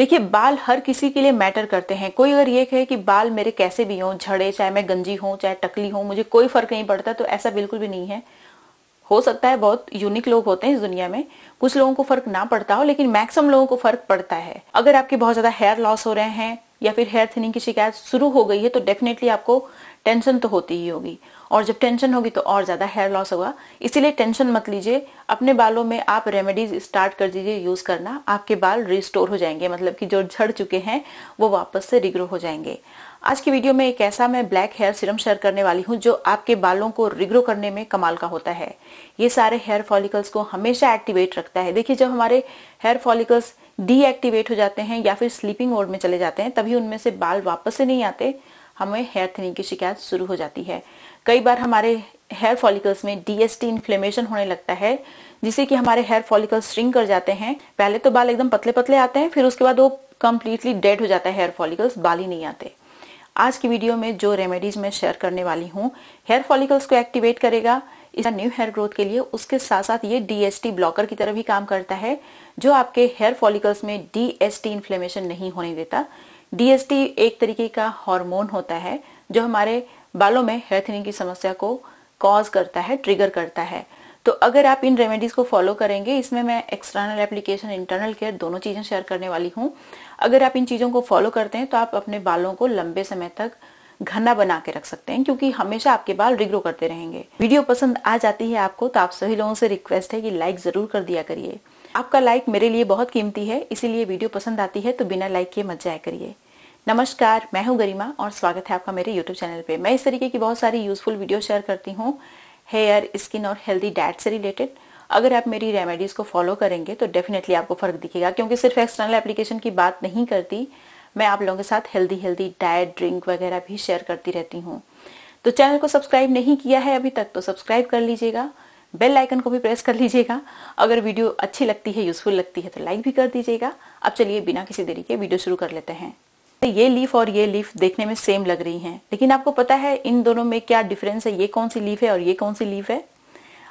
देखिए बाल हर किसी के लिए मैटर करते हैं कोई अगर ये कहे कि बाल मेरे कैसे भी हों झड़े चाहे मैं गंजी हूं चाहे टकली हो मुझे कोई फर्क नहीं पड़ता तो ऐसा बिल्कुल भी नहीं है हो सकता है बहुत यूनिक लोग होते हैं इस दुनिया में कुछ लोगों को फर्क ना पड़ता हो लेकिन मैक्सिमम लोगों को फर्क पड़ता है अगर आपके बहुत ज्यादा हेयर लॉस हो रहे हैं या फिर हेयर थिनिंग की शिकायत शुरू हो गई है तो डेफिनेटली आपको टेंशन तो होती ही होगी और जब टेंशन होगी तो और ज़्यादा हेयर लॉस होगा इसीलिए टेंशन मत लीजिए अपने बालों में आप रेमेडीज स्टार्ट कर दीजिए यूज़ करना आपके बाल रिस्टोर हो जाएंगे मतलब कि जो झड़ चुके हैं वो वापस से रिग्रो हो जाएंगे आज की वीडियो में एक ऐसा मैं ब्लैक हेयर सीरम शेयर करने वाली हूँ जो आपके बालों को रिग्रो करने में कमाल का होता है ये सारे हेयर फॉलिकल्स को हमेशा एक्टिवेट रखता है देखिए जब हमारे हेयर फॉलिकल्स डीएक्टिवेट हो जाते हैं या फिर स्लीपिंग मोड में चले जाते हैं तभी उनमें से बाल वापस से नहीं आते हमें हेयर थिनिंग की शिकायत शुरू हो जाती है कई बार हमारे हेयर फॉलिकल्स में डीएसटी इन्फ्लेमेशन होने लगता है जिससे कि हमारे हेयर फॉलिकल्स श्रिंक कर जाते हैं पहले तो बाल एकदम पतले पतले आते हैं फिर उसके बाद वो कम्प्लीटली डेड हो जाता है हेयर फॉलिकल्स बाल ही नहीं आते आज की वीडियो में जो रेमेडीज मैं शेयर करने वाली हूँ हेयर फॉलिकल्स को एक्टिवेट करेगा इसका न्यू हेयर ग्रोथ के लिए उसके साथ साथ ये डीएसटी ब्लॉकर की तरह भी काम करता है जो आपके हेयर फॉलिकल्स में डीएसटी इन्फ्लेमेशन नहीं होने देता डीएसटी एक तरीके का हार्मोन होता है जो हमारे बालों में हेयर थिनिंग की समस्या को कॉज करता है ट्रिगर करता है तो अगर आप इन रेमेडीज को फॉलो करेंगे इसमें मैं एक्सटर्नल एप्लीकेशन इंटरनल केयर दोनों चीजें शेयर करने वाली हूँ अगर आप इन चीजों को फॉलो करते हैं तो आप अपने बालों को लंबे समय तक घना बना के रख सकते हैं क्योंकि हमेशा आपके बाल रिग्रो करते रहेंगे वीडियो पसंद आ जाती है आपको तो आप सभी लोगों से रिक्वेस्ट है कि लाइक जरूर कर दिया करिए आपका लाइक मेरे लिए बहुत कीमती है इसीलिए वीडियो पसंद आती है तो बिना लाइक के मत जाया करिए नमस्कार मैं हूं गरिमा और स्वागत है आपका मेरे यूट्यूब चैनल पे मैं इस तरीके की बहुत सारी यूजफुल वीडियो शेयर करती हूँ हेयर स्किन और हेल्दी डाइट से रिलेटेड अगर आप मेरी रेमेडीज को फॉलो करेंगे तो डेफिनेटली आपको फर्क दिखेगा क्योंकि सिर्फ एक्सटर्नल एप्लीकेशन की बात नहीं करती मैं आप लोगों के साथ हेल्दी हेल्दी डाइट ड्रिंक वगैरह भी शेयर करती रहती हूँ तो चैनल को सब्सक्राइब नहीं किया है अभी तक तो सब्सक्राइब कर लीजिएगा बेल आइकन को भी प्रेस कर लीजिएगा अगर वीडियो अच्छी लगती है यूजफुल लगती है तो लाइक भी कर दीजिएगा अब चलिए बिना किसी देरी के वीडियो शुरू कर लेते हैं ये लीफ और ये लीफ देखने में सेम लग रही हैं लेकिन आपको पता है इन दोनों में क्या डिफरेंस है ये कौन सी लीफ है और ये कौन सी लीफ है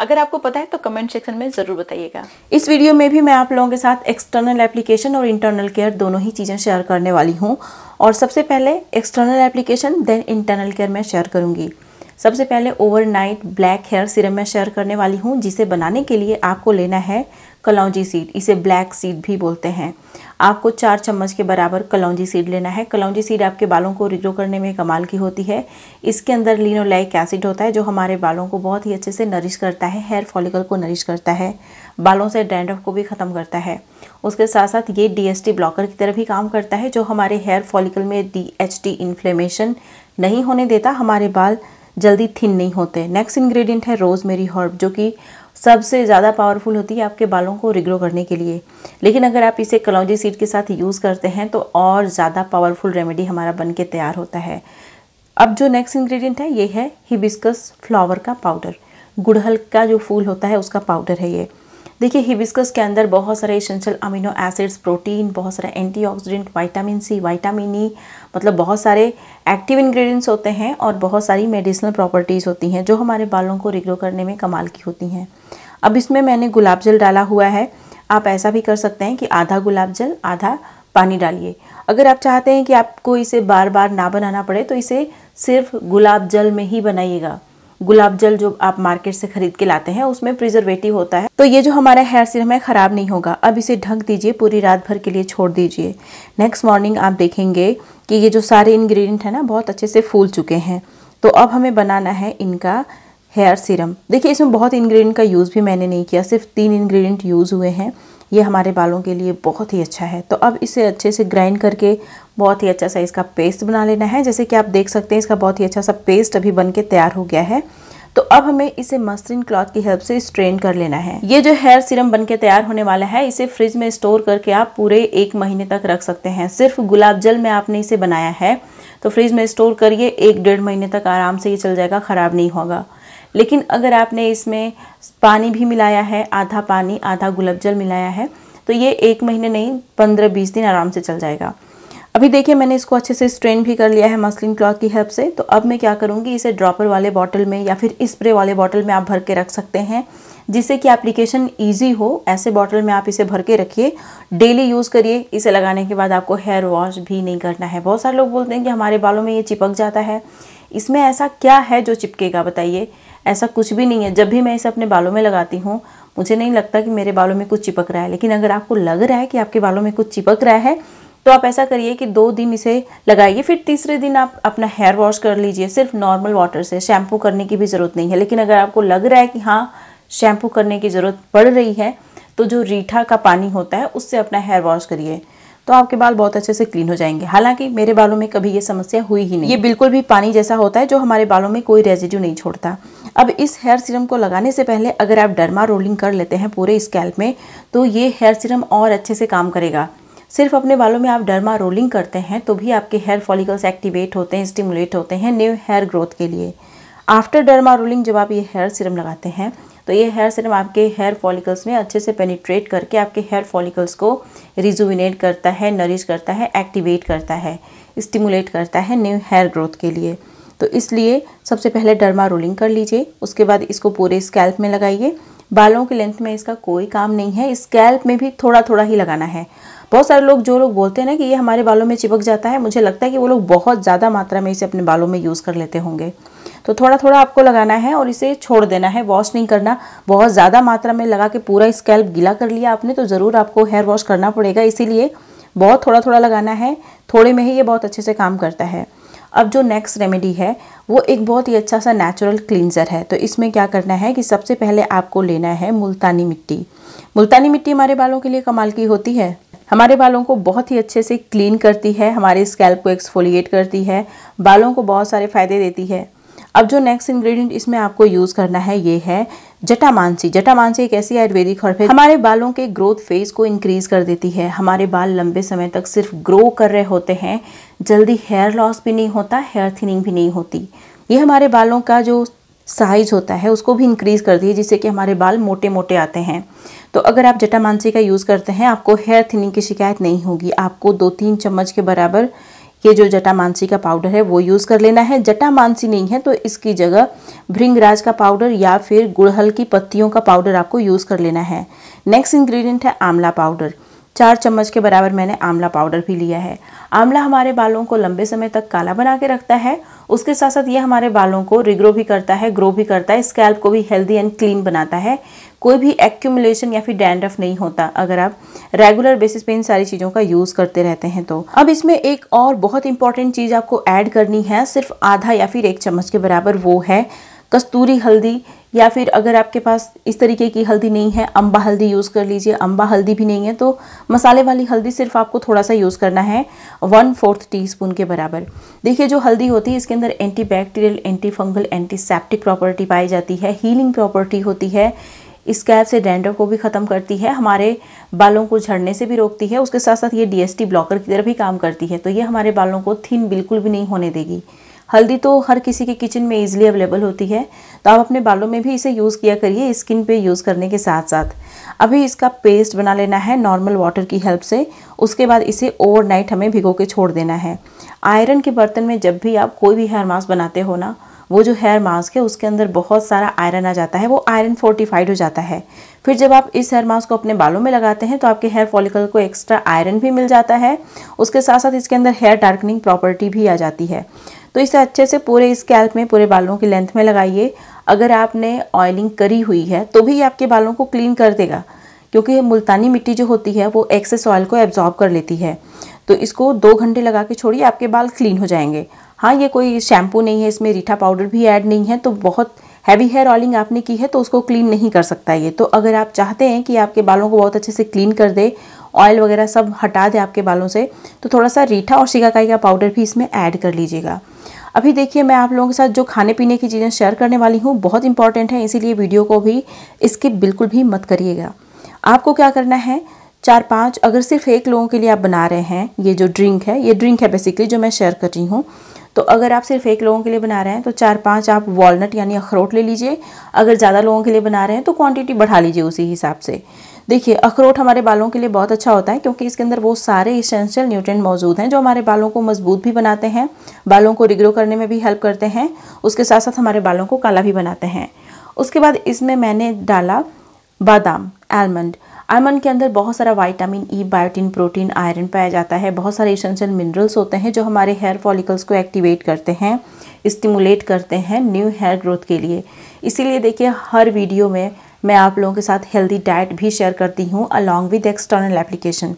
अगर आपको पता है तो कमेंट सेक्शन में ज़रूर बताइएगा इस वीडियो में भी मैं आप लोगों के साथ एक्सटर्नल एप्लीकेशन और इंटरनल केयर दोनों ही चीज़ें शेयर करने वाली हूँ और सबसे पहले external application then internal care मैं शेयर करूँगी सबसे पहले ओवरनाइट ब्लैक हेयर सीरम मैं शेयर करने वाली हूँ जिसे बनाने के लिए आपको लेना है कलौजी सीड इसे ब्लैक सीड भी बोलते हैं आपको चार चम्मच के बराबर कलौजी सीड लेना है कलौजी सीड आपके बालों को रिग्रो करने में कमाल की होती है इसके अंदर लिनोलाइक एसिड होता है जो हमारे बालों को बहुत ही अच्छे से नरिश करता है हेयर फॉलिकल को नरिश करता है बालों से डैंड्रफ को भी ख़त्म करता है उसके साथ साथ ये डी ब्लॉकर की तरह भी काम करता है जो हमारे हेयर फॉलिकल में डी एच इन्फ्लेमेशन नहीं होने देता हमारे बाल जल्दी थिन नहीं होते नेक्स्ट इंग्रेडिएंट है रोज़मेरी हर्ब जो कि सबसे ज़्यादा पावरफुल होती है आपके बालों को रिग्रो करने के लिए लेकिन अगर आप इसे कलौजी सीड के साथ यूज़ करते हैं तो और ज़्यादा पावरफुल रेमेडी हमारा बन के तैयार होता है अब जो नेक्स्ट इंग्रेडिएंट है ये है हिबिस्कस फ्लावर का पाउडर गुड़हल का जो फूल होता है उसका पाउडर है ये देखिए हिबिस्कस के अंदर बहुत सारे इसेंशियल अमीनो एसिड्स प्रोटीन बहुत सारे antioxidant vitamin C vitamin E मतलब बहुत सारे एक्टिव इंग्रेडिएंट्स होते हैं और बहुत सारी मेडिसिनल प्रॉपर्टीज़ होती हैं जो हमारे बालों को रिग्रो करने में कमाल की होती हैं अब इसमें मैंने गुलाब जल डाला हुआ है आप ऐसा भी कर सकते हैं कि आधा गुलाब जल आधा पानी डालिए अगर आप चाहते हैं कि आपको इसे बार बार ना बनाना पड़े तो इसे सिर्फ गुलाब जल में ही बनाइएगा गुलाब जल जो आप मार्केट से खरीद के लाते हैं उसमें प्रिजर्वेटिव होता है तो ये जो हमारा हेयर सीरम है ख़राब नहीं होगा अब इसे ढक दीजिए पूरी रात भर के लिए छोड़ दीजिए नेक्स्ट मॉर्निंग आप देखेंगे कि ये जो सारे इन्ग्रीडियंट है ना बहुत अच्छे से फूल चुके हैं तो अब हमें बनाना है इनका हेयर सीरम देखिए इसमें बहुत इंग्रेडिएंट का यूज़ भी मैंने नहीं किया सिर्फ तीन इंग्रेडिएंट यूज़ हुए हैं ये हमारे बालों के लिए बहुत ही अच्छा है तो अब इसे अच्छे से ग्राइंड करके बहुत ही अच्छा सा इसका पेस्ट बना लेना है जैसे कि आप देख सकते हैं इसका बहुत ही अच्छा सा पेस्ट अभी बन के तैयार हो गया है तो अब हमें इसे मसलिन क्लॉथ की हेल्प से स्ट्रेन कर लेना है ये जो हेयर सीरम बनके तैयार होने वाला है इसे फ्रिज में स्टोर करके आप पूरे एक महीने तक रख सकते हैं सिर्फ गुलाब जल में आपने इसे बनाया है तो फ्रिज में स्टोर करिए एक डेढ़ महीने तक आराम से ये चल जाएगा ख़राब नहीं होगा लेकिन अगर आपने इसमें पानी भी मिलाया है आधा पानी आधा गुलाब जल मिलाया है तो ये एक महीने नहीं पंद्रह बीस दिन आराम से चल जाएगा अभी देखिए मैंने इसको अच्छे से स्ट्रेन भी कर लिया है मसलिन क्लॉथ की हेल्प से तो अब मैं क्या करूँगी इसे ड्रॉपर वाले बॉटल में या फिर स्प्रे वाले बॉटल में आप भर के रख सकते हैं जिससे कि एप्लीकेशन ईजी हो ऐसे बॉटल में आप इसे भर के रखिए डेली यूज़ करिए इसे लगाने के बाद आपको हेयर वॉश भी नहीं करना है बहुत सारे लोग बोलते हैं कि हमारे बालों में ये चिपक जाता है इसमें ऐसा क्या है जो चिपकेगा बताइए ऐसा कुछ भी नहीं है जब भी मैं इसे अपने बालों में लगाती हूँ मुझे नहीं लगता कि मेरे बालों में कुछ चिपक रहा है लेकिन अगर आपको लग रहा है कि आपके बालों में कुछ चिपक रहा है तो आप ऐसा करिए कि दो दिन इसे लगाइए फिर तीसरे दिन आप अपना हेयर वॉश कर लीजिए सिर्फ नॉर्मल वाटर से शैम्पू करने की भी ज़रूरत नहीं है लेकिन अगर आपको लग रहा है कि हाँ शैम्पू करने की ज़रूरत पड़ रही है तो जो रीठा का पानी होता है उससे अपना हेयर वॉश करिए तो आपके बाल बहुत अच्छे से क्लीन हो जाएंगे हालांकि मेरे बालों में कभी ये समस्या हुई ही नहीं ये बिल्कुल भी पानी जैसा होता है जो हमारे बालों में कोई रेजिड्यू नहीं छोड़ता अब इस हेयर सीरम को लगाने से पहले अगर आप डरमा रोलिंग कर लेते हैं पूरे स्कैल्प में तो ये हेयर सीरम और अच्छे से काम करेगा सिर्फ अपने बालों में आप डरमा रोलिंग करते हैं तो भी आपके हेयर फॉलिकल्स एक्टिवेट होते हैं स्टिमुलेट होते हैं न्यू हेयर ग्रोथ के लिए आफ्टर डरमा रोलिंग जब आप ये हेयर सीरम लगाते हैं तो ये हेयर सीरम आपके हेयर फॉलिकल्स में अच्छे से पेनिट्रेट करके आपके हेयर फॉलिकल्स को रिजुविनेट करता है नरिश करता है एक्टिवेट करता है स्टिमुलेट करता है न्यू हेयर ग्रोथ के लिए तो इसलिए सबसे पहले डर्मा रोलिंग कर लीजिए उसके बाद इसको पूरे स्कैल्प में लगाइए बालों के लेंथ में इसका कोई काम नहीं है स्कैल्प में भी थोड़ा थोड़ा ही लगाना है बहुत सारे लोग जो लोग बोलते हैं ना कि ये हमारे बालों में चिपक जाता है मुझे लगता है कि वो लोग बहुत ज़्यादा मात्रा में इसे अपने बालों में यूज़ कर लेते होंगे तो थोड़ा थोड़ा आपको लगाना है और इसे छोड़ देना है वॉश नहीं करना बहुत ज़्यादा मात्रा में लगा के पूरा स्कैल्प गीला कर लिया आपने तो ज़रूर आपको हेयर वॉश करना पड़ेगा इसीलिए बहुत थोड़ा थोड़ा लगाना है थोड़े में ही ये बहुत अच्छे से काम करता है अब जो नेक्स्ट रेमेडी है वो एक बहुत ही अच्छा सा नेचुरल क्लींजर है तो इसमें क्या करना है कि सबसे पहले आपको लेना है मुल्तानी मिट्टी मुल्तानी मिट्टी हमारे बालों के लिए कमाल की होती है हमारे बालों को बहुत ही अच्छे से क्लीन करती है हमारे स्कैल्प को एक्सफोलिएट करती है बालों को बहुत सारे फ़ायदे देती है अब जो नेक्स्ट इंग्रेडिएंट इसमें आपको यूज़ करना है ये है जटामानसी जटामानसी एक ऐसी आयुर्वेदिक हर्ब है हमारे बालों के ग्रोथ फेज को इंक्रीज कर देती है हमारे बाल लंबे समय तक सिर्फ ग्रो कर रहे होते हैं जल्दी हेयर लॉस भी नहीं होता हेयर थिनिंग भी नहीं होती ये हमारे बालों का जो साइज़ होता है उसको भी इंक्रीज़ करती है जिससे कि हमारे बाल मोटे मोटे आते हैं तो अगर आप जटामानसी का यूज़ करते हैं आपको हेयर थिनिंग की शिकायत नहीं होगी आपको दो तीन चम्मच के बराबर ये जो जटा मानसी का पाउडर है वो यूज़ कर लेना है जटा मानसी नहीं है तो इसकी जगह भृंगराज का पाउडर या फिर गुड़हल की पत्तियों का पाउडर आपको यूज़ कर लेना है नेक्स्ट इंग्रेडिएंट है आंवला पाउडर चार चम्मच के बराबर मैंने आंवला पाउडर भी लिया है आंवला हमारे बालों को लंबे समय तक काला बना के रखता है उसके साथ साथ ये हमारे बालों को रिग्रो भी करता है ग्रो भी करता है स्कैल्प को भी हेल्दी एंड क्लीन बनाता है कोई भी एक्यूमुलेशन या फिर डैंड्रफ नहीं होता अगर आप रेगुलर बेसिस पे इन सारी चीज़ों का यूज़ करते रहते हैं तो अब इसमें एक और बहुत इंपॉर्टेंट चीज़ आपको ऐड करनी है सिर्फ आधा या फिर एक चम्मच के बराबर वो है कस्तूरी हल्दी या फिर अगर आपके पास इस तरीके की हल्दी नहीं है अम्बा हल्दी यूज़ कर लीजिए अम्बा हल्दी भी नहीं है तो मसाले वाली हल्दी सिर्फ आपको थोड़ा सा यूज़ करना है वन फोर्थ टी स्पून के बराबर देखिए जो हल्दी होती है इसके अंदर anti bacterial anti fungal antiseptic property पाई जाती है हीलिंग प्रॉपर्टी होती है कैप से डेंडर को भी ख़त्म करती है हमारे बालों को झड़ने से भी रोकती है उसके साथ साथ ये डीएसटी ब्लॉकर की तरह भी काम करती है तो ये हमारे बालों को थिन बिल्कुल भी नहीं होने देगी हल्दी तो हर किसी के किचन में ईजिली अवेलेबल होती है तो आप अपने बालों में भी इसे यूज़ किया करिए स्किन पे यूज़ करने के साथ साथ अभी इसका पेस्ट बना लेना है नॉर्मल वाटर की हेल्प से उसके बाद इसे ओवरनाइट हमें भिगो के छोड़ देना है आयरन के बर्तन में जब भी आप कोई भी हेयर मास्क बनाते हो ना वो जो हेयर मास्क है उसके अंदर बहुत सारा आयरन आ जाता है वो आयरन फोर्टिफाइड हो जाता है फिर जब आप इस हेयर मास्क को अपने बालों में लगाते हैं तो आपके हेयर फॉलिकल को एक्स्ट्रा आयरन भी मिल जाता है उसके साथ साथ इसके अंदर हेयर डार्कनिंग प्रॉपर्टी भी आ जाती है तो इसे अच्छे से पूरे स्कैल्प में पूरे बालों की लेंथ में लगाइए अगर आपने ऑयलिंग करी हुई है तो भी आपके बालों को क्लीन कर देगा क्योंकि मुल्तानी मिट्टी जो होती है वो एक्सेस ऑयल को एब्जॉर्ब कर लेती है तो इसको दो घंटे लगा के छोड़िए आपके बाल क्लीन हो जाएंगे हाँ ये कोई शैम्पू नहीं है इसमें रीठा पाउडर भी ऐड नहीं है तो बहुत हैवी हेयर ऑयलिंग आपने की है तो उसको क्लीन नहीं कर सकता ये तो अगर आप चाहते हैं कि आपके बालों को बहुत अच्छे से क्लीन कर दे ऑयल वगैरह सब हटा दें आपके बालों से तो थोड़ा सा रीठा और शिकाकाई का पाउडर भी इसमें ऐड कर लीजिएगा अभी देखिए मैं आप लोगों के साथ जो खाने पीने की चीज़ें शेयर करने वाली हूँ बहुत इंपॉर्टेंट है इसीलिए वीडियो को भी स्किप बिल्कुल भी मत करिएगा आपको क्या करना है चार पाँच अगर सिर्फ एक लोगों के लिए आप बना रहे हैं ये जो ड्रिंक है ये ड्रिंक है बेसिकली जो मैं शेयर कर रही हूँ तो अगर आप सिर्फ एक लोगों के लिए बना रहे हैं तो चार पाँच आप वॉलनट यानी अखरोट ले लीजिए अगर ज़्यादा लोगों के लिए बना रहे हैं तो क्वांटिटी बढ़ा लीजिए उसी हिसाब से देखिए अखरोट हमारे बालों के लिए बहुत अच्छा होता है क्योंकि इसके अंदर वो सारे इसेंशियल न्यूट्रेंट मौजूद हैं जो हमारे बालों को मजबूत भी बनाते हैं बालों को रिग्रो करने में भी हेल्प करते हैं उसके साथ साथ हमारे बालों को काला भी बनाते हैं उसके बाद इसमें मैंने डाला बादाम आलमंड आलमंड के अंदर बहुत सारा vitamin E biotin protein iron पाया जाता है बहुत सारे इसेंशियल मिनरल्स होते हैं जो हमारे हेयर फॉलिकल्स को एक्टिवेट करते हैं स्टिमुलेट करते हैं न्यू हेयर ग्रोथ के लिए इसीलिए देखिए हर वीडियो में मैं आप लोगों के साथ हेल्दी डाइट भी शेयर करती हूँ अलॉन्ग विद एक्सटर्नल एप्लीकेशन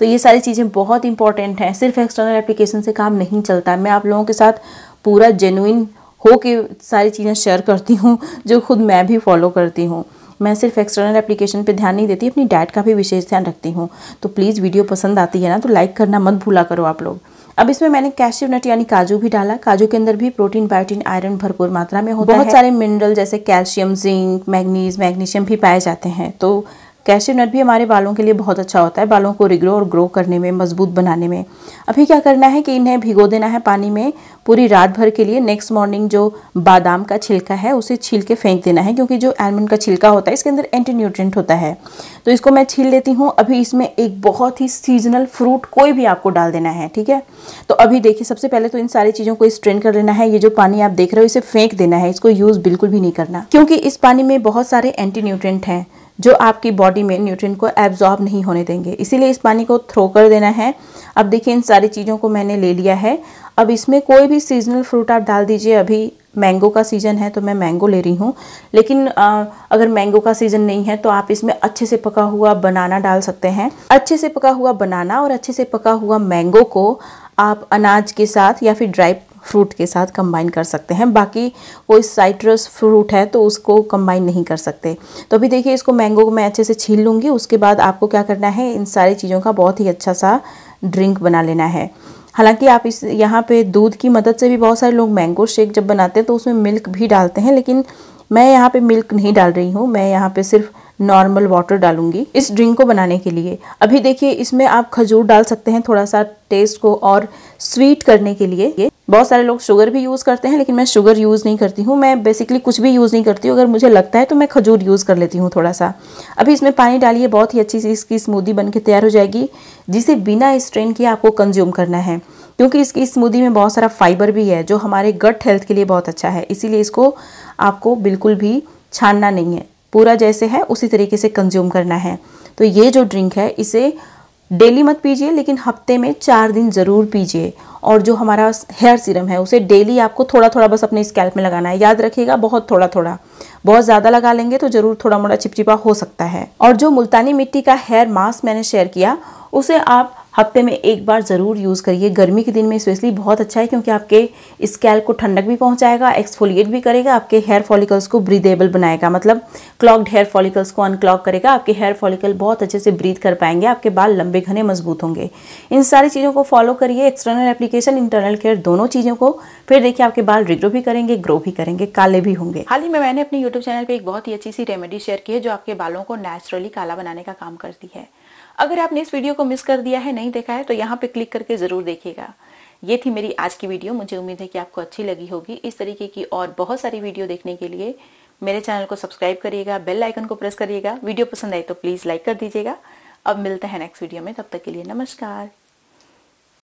तो ये सारी चीज़ें बहुत इंपॉर्टेंट हैं सिर्फ एक्सटर्नल एप्लीकेशन से काम नहीं चलता मैं आप लोगों के साथ पूरा जेनुइन हो के सारी चीज़ें शेयर करती हूँ जो खुद मैं भी फॉलो करती हूँ मैं सिर्फ एक्सटर्नल एप्लीकेशन पे ध्यान नहीं देती अपनी डाइट का भी विशेष ध्यान रखती हूँ तो प्लीज़ वीडियो पसंद आती है ना तो लाइक करना मत भूला करो आप लोग अब इसमें मैंने कैश्यू नट यानी काजू भी डाला काजू के अंदर भी प्रोटीन बायोटीन आयरन भरपूर मात्रा में होता बहुत है बहुत सारे मिनरल जैसे कैल्शियम जिंक मैग्नीज मैग्नीशियम भी पाए जाते हैं तो कैशिव नट भी हमारे बालों के लिए बहुत अच्छा होता है बालों को रिग्रो और ग्रो करने में मजबूत बनाने में अभी क्या करना है कि इन्हें भिगो देना है पानी में पूरी रात भर के लिए नेक्स्ट मॉर्निंग जो बादाम का छिलका है उसे छील के फेंक देना है क्योंकि जो एलमंड का छिलका होता है इसके अंदर एंटी न्यूट्रेंट होता है तो इसको मैं छील लेती हूँ अभी इसमें एक बहुत ही सीजनल फ्रूट कोई भी आपको डाल देना है ठीक है तो अभी देखिए सबसे पहले तो इन सारी चीज़ों को स्ट्रेन कर लेना है ये जो पानी आप देख रहे हो इसे फेंक देना है इसको यूज़ बिल्कुल भी नहीं करना क्योंकि इस पानी में बहुत सारे एंटी न्यूट्रेंट हैं जो आपकी बॉडी में न्यूट्रिएंट को एब्जॉर्ब नहीं होने देंगे इसीलिए इस पानी को थ्रो कर देना है अब देखिए इन सारी चीज़ों को मैंने ले लिया है अब इसमें कोई भी सीजनल फ्रूट आप डाल दीजिए अभी मैंगो का सीज़न है तो मैं मैंगो ले रही हूँ लेकिन आ, अगर मैंगो का सीज़न नहीं है तो आप इसमें अच्छे से पका हुआ बनाना डाल सकते हैं अच्छे से पका हुआ बनाना और अच्छे से पका हुआ मैंगो को आप अनाज के साथ या फिर ड्राई फ्रूट के साथ कंबाइन कर सकते हैं बाकी कोई साइट्रस फ्रूट है तो उसको कंबाइन नहीं कर सकते तो अभी देखिए इसको मैंगो को मैं अच्छे से छील लूँगी उसके बाद आपको क्या करना है इन सारी चीज़ों का बहुत ही अच्छा सा ड्रिंक बना लेना है हालांकि आप इस यहाँ पे दूध की मदद से भी बहुत सारे लोग मैंगो शेक जब बनाते हैं तो उसमें मिल्क भी डालते हैं लेकिन मैं यहाँ पे मिल्क नहीं डाल रही हूँ मैं यहाँ पे सिर्फ नॉर्मल वाटर डालूंगी इस ड्रिंक को बनाने के लिए अभी देखिए इसमें आप खजूर डाल सकते हैं थोड़ा सा टेस्ट को और स्वीट करने के लिए ये बहुत सारे लोग शुगर भी यूज़ करते हैं लेकिन मैं शुगर यूज़ नहीं करती हूँ मैं बेसिकली कुछ भी यूज़ नहीं करती हूँ अगर मुझे लगता है तो मैं खजूर यूज़ कर लेती हूँ थोड़ा सा अभी इसमें पानी डालिए बहुत ही अच्छी सी इसकी स्मूदी बन के तैयार हो जाएगी जिसे बिना स्ट्रेन के आपको कंज्यूम करना है क्योंकि इसकी स्मूदी में बहुत सारा फाइबर भी है जो हमारे गट हेल्थ के लिए बहुत अच्छा है इसीलिए इसको आपको बिल्कुल भी छानना नहीं है पूरा जैसे है उसी तरीके से कंज्यूम करना है तो ये जो ड्रिंक है इसे डेली मत पीजिए लेकिन हफ्ते में चार दिन ज़रूर पीजिए और जो हमारा हेयर सीरम है उसे डेली आपको थोड़ा थोड़ा बस अपने स्कैल्प में लगाना है याद रखिएगा बहुत थोड़ा थोड़ा बहुत ज़्यादा लगा लेंगे तो ज़रूर थोड़ा मोड़ा चिपचिपा हो सकता है और जो मुल्तानी मिट्टी का हेयर मास्क मैंने शेयर किया उसे आप हफ्ते में एक बार ज़रूर यूज़ करिए गर्मी के दिन में स्पेशली बहुत अच्छा है क्योंकि आपके स्कैल को ठंडक भी पहुंचाएगा एक्सफोलिएट भी करेगा आपके हेयर फॉलिकल्स को ब्रीदेबल बनाएगा मतलब क्लॉक्ड हेयर फॉलिकल्स को अनक्लॉक करेगा आपके हेयर फॉलिकल बहुत अच्छे से ब्रीथ कर पाएंगे आपके बाल लंबे घने मजबूत होंगे इन सारी चीज़ों को फॉलो करिए एक्सटर्नल एप्लीकेशन इंटरनल केयर दोनों चीज़ों को फिर देखिए आपके बाल रिग्रो भी करेंगे ग्रो भी करेंगे काले भी होंगे हाल ही में मैंने अपने यूट्यूब चैनल पर एक बहुत ही अच्छी सी रेमेडी शेयर की है जो आपके बालों को नेचुरली काला बनाने का काम करती है अगर आपने इस वीडियो को मिस कर दिया है नहीं देखा है तो यहाँ पे क्लिक करके ज़रूर देखेगा ये थी मेरी आज की वीडियो मुझे उम्मीद है कि आपको अच्छी लगी होगी इस तरीके की और बहुत सारी वीडियो देखने के लिए मेरे चैनल को सब्सक्राइब करिएगा बेल आइकन को प्रेस करिएगा वीडियो पसंद आई तो प्लीज़ लाइक कर दीजिएगा अब मिलते हैं नेक्स्ट वीडियो में तब तक के लिए नमस्कार